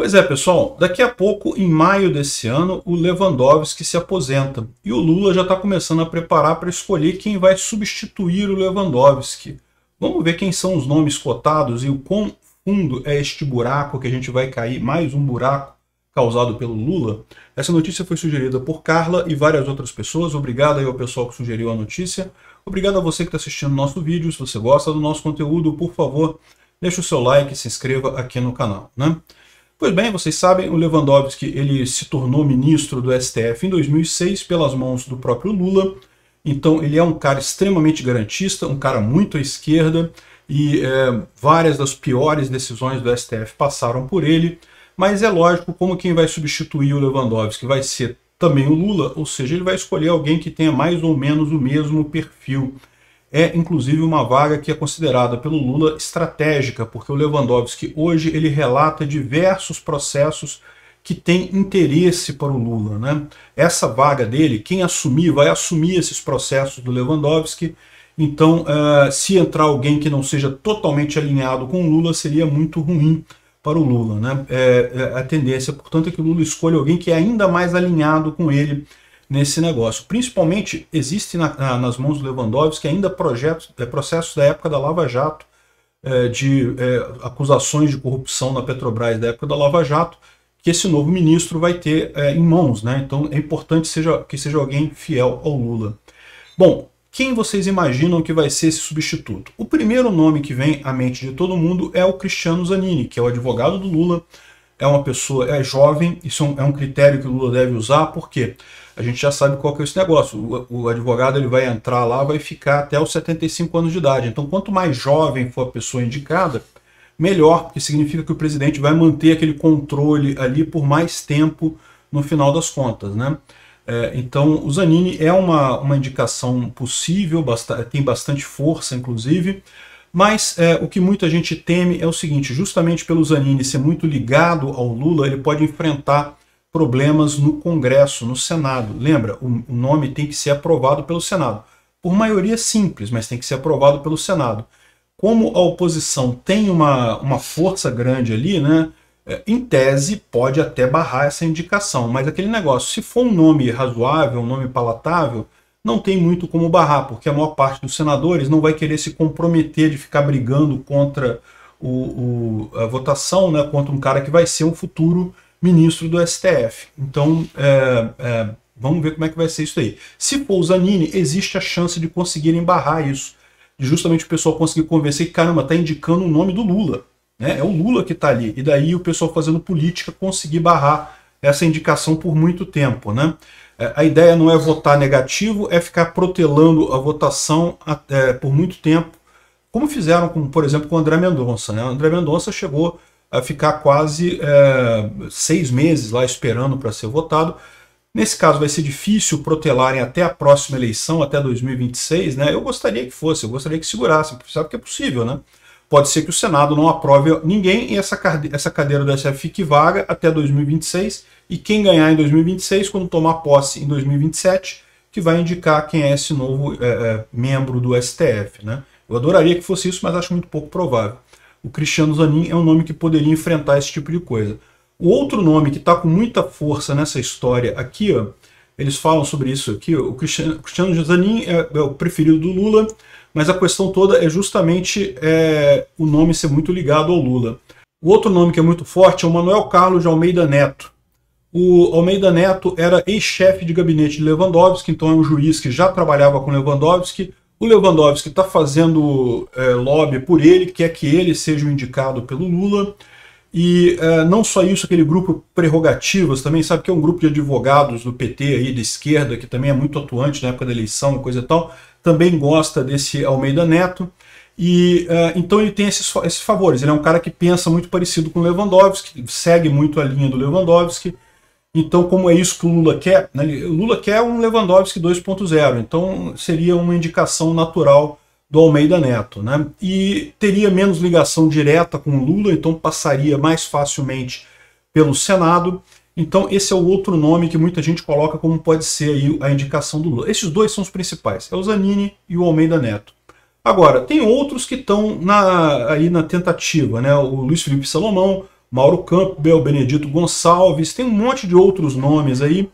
Pois é, pessoal, daqui a pouco, em maio desse ano, o Lewandowski se aposenta e o Lula já está começando a preparar para escolher quem vai substituir o Lewandowski. Vamos ver quem são os nomes cotados e o quão fundo é este buraco que a gente vai cair, mais um buraco causado pelo Lula. Essa notícia foi sugerida por Carla e várias outras pessoas. Obrigado aí ao pessoal que sugeriu a notícia. Obrigado a você que está assistindo nosso vídeo. Se você gosta do nosso conteúdo, por favor, deixe o seu like e se inscreva aqui no canal. Né? Pois bem, vocês sabem, o Lewandowski ele se tornou ministro do STF em 2006 pelas mãos do próprio Lula. Então ele é um cara extremamente garantista, um cara muito à esquerda e é, várias das piores decisões do STF passaram por ele. Mas é lógico, como quem vai substituir o Lewandowski vai ser também o Lula, ou seja, ele vai escolher alguém que tenha mais ou menos o mesmo perfil é inclusive uma vaga que é considerada pelo Lula estratégica, porque o Lewandowski hoje ele relata diversos processos que têm interesse para o Lula. Né? Essa vaga dele, quem assumir, vai assumir esses processos do Lewandowski. Então, uh, se entrar alguém que não seja totalmente alinhado com o Lula, seria muito ruim para o Lula. Né? É, é a tendência, portanto, é que o Lula escolha alguém que é ainda mais alinhado com ele nesse negócio. Principalmente existe na, na, nas mãos do Lewandowski ainda projetos, é, processos da época da Lava Jato, é, de é, acusações de corrupção na Petrobras da época da Lava Jato, que esse novo ministro vai ter é, em mãos. Né? Então é importante seja, que seja alguém fiel ao Lula. Bom, quem vocês imaginam que vai ser esse substituto? O primeiro nome que vem à mente de todo mundo é o Cristiano Zanini, que é o advogado do Lula, é uma pessoa, é jovem, isso é um, é um critério que o Lula deve usar, porque a gente já sabe qual que é esse negócio. O, o, advogado ele vai entrar lá, vai ficar até os 75 anos de idade. Então, quanto mais jovem for a pessoa indicada, melhor, porque significa que o presidente vai manter aquele controle ali por mais tempo no final das contas, né? É, então, o Zanini é uma, uma indicação possível, tem bastante força, inclusive. Mas é, o que muita gente teme é o seguinte, justamente pelo Zanini ser muito ligado ao Lula, ele pode enfrentar problemas no Congresso, no Senado. Lembra, o, o nome tem que ser aprovado pelo Senado. Por maioria simples, mas tem que ser aprovado pelo Senado. Como a oposição tem uma, uma força grande ali, né, é, em tese pode até barrar essa indicação, mas aquele negócio, se for um nome razoável, um nome palatável, não tem muito como barrar, porque a maior parte dos senadores não vai querer se comprometer de ficar brigando contra o, o, a votação, né, contra um cara que vai ser um futuro ministro do STF. Então, é, é, vamos ver como é que vai ser isso aí. Se for o Zanini, existe a chance de conseguirem barrar isso. Justamente o pessoal conseguir convencer que, caramba, tá indicando o nome do Lula. Né? É o Lula que tá ali. E daí o pessoal fazendo política conseguir barrar essa indicação por muito tempo, né? É, a ideia não é votar negativo, é ficar protelando a votação até, por muito tempo, como fizeram, com, por exemplo, com o André Mendonça. Né? O André Mendonça chegou a ficar quase é, seis meses lá esperando para ser votado. Nesse caso, vai ser difícil protelarem até a próxima eleição, até 2026. Né? Eu gostaria que fosse, eu gostaria que segurassem, porque sabe que é possível, né? Pode ser que o Senado não aprove ninguém e essa cadeira, essa cadeira do SF fique vaga até 2026. E quem ganhar em 2026, quando tomar posse em 2027, que vai indicar quem é esse novo é, é, membro do STF. Né? Eu adoraria que fosse isso, mas acho muito pouco provável. O Cristiano Zanin é um nome que poderia enfrentar esse tipo de coisa. O outro nome que está com muita força nessa história aqui, ó, eles falam sobre isso aqui, ó, o Cristiano, Zanin é, é o preferido do Lula, mas a questão toda é justamente é, o nome ser muito ligado ao Lula. O outro nome que é muito forte é o Manuel Carlos de Almeida Neto. O Almeida Neto era ex-chefe de gabinete de Lewandowski, então é um juiz que já trabalhava com Lewandowski. O Lewandowski está fazendo é, lobby por ele, quer que ele seja o indicado pelo Lula. E é, não só isso, aquele grupo Prerrogativas também, sabe que é um grupo de advogados do PT aí, da esquerda, que também é muito atuante na época da eleição, coisa e tal, também gosta desse Almeida Neto. E uh, então ele tem esses, esses, favores. Ele é um cara que pensa muito parecido com Lewandowski, segue muito a linha do Lewandowski. Então, como é isso que o Lula quer, né? o Lula quer um Lewandowski 2.0. Então, seria uma indicação natural do Almeida Neto, né? E teria menos ligação direta com o Lula, então passaria mais facilmente pelo Senado. Então, esse é o outro nome que muita gente coloca como pode ser aí a indicação do Lula. Esses dois são os principais, é o Zanini e o Almeida Neto. Agora, tem outros que estão aí na tentativa, né? O Luiz Felipe Salomão, Mauro Campbell, Benedito Gonçalves, tem um monte de outros nomes aí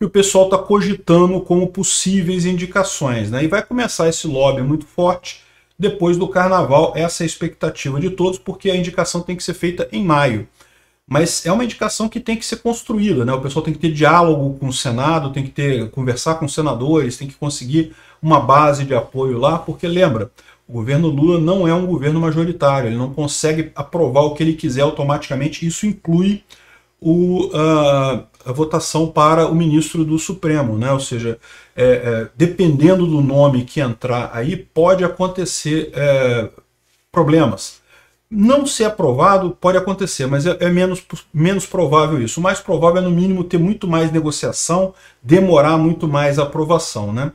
que o pessoal está cogitando como possíveis indicações, né? E vai começar esse lobby muito forte depois do carnaval, essa é a expectativa de todos, porque a indicação tem que ser feita em maio mas é uma indicação que tem que ser construída, né? O pessoal tem que ter diálogo com o Senado, tem que ter conversar com os senadores, tem que conseguir uma base de apoio lá, porque lembra, o governo Lula não é um governo majoritário, ele não consegue aprovar o que ele quiser automaticamente, isso inclui o, a votação para o ministro do Supremo, né? ou seja, é, é, dependendo do nome que entrar aí, pode acontecer é, problemas não ser aprovado pode acontecer, mas é, é, menos, menos provável isso. O mais provável é, no mínimo, ter muito mais negociação, demorar muito mais a aprovação. Né?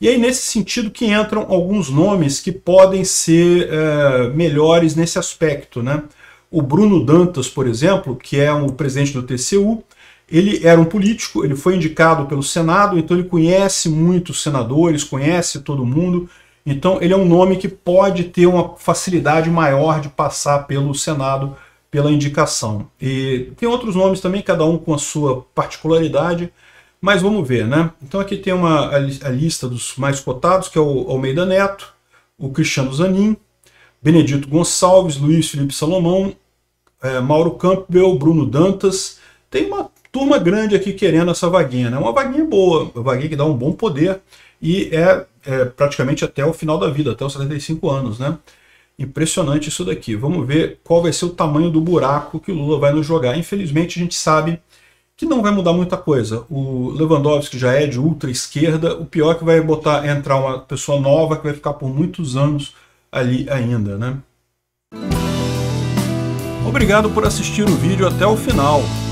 E aí, nesse sentido, que entram alguns nomes que podem ser é, melhores nesse aspecto. Né? O Bruno Dantas, por exemplo, que é o um presidente do TCU, ele era um político, ele foi indicado pelo Senado, então ele conhece os senadores, conhece todo mundo, então, ele é um nome que pode ter uma facilidade maior de passar pelo Senado pela indicação. E tem outros nomes também, cada um com a sua particularidade, mas vamos ver, né? Então, aqui tem uma, a lista dos mais cotados, que é o Almeida Neto, o Cristiano Zanin, Benedito Gonçalves, Luiz Felipe Salomão, é, Mauro Campbell, Bruno Dantas. Tem uma turma grande aqui querendo essa vaguinha, né? Uma vaguinha boa, uma vaguinha que dá um bom poder e é, é, praticamente até o final da vida, até os 75 anos, né? Impressionante isso daqui. Vamos ver qual vai ser o tamanho do buraco que o Lula vai nos jogar. Infelizmente, a gente sabe que não vai mudar muita coisa. O Lewandowski já é de ultra esquerda, o pior é que vai botar entrar uma pessoa nova que vai ficar por muitos anos ali ainda, né? Obrigado por assistir o vídeo até o final.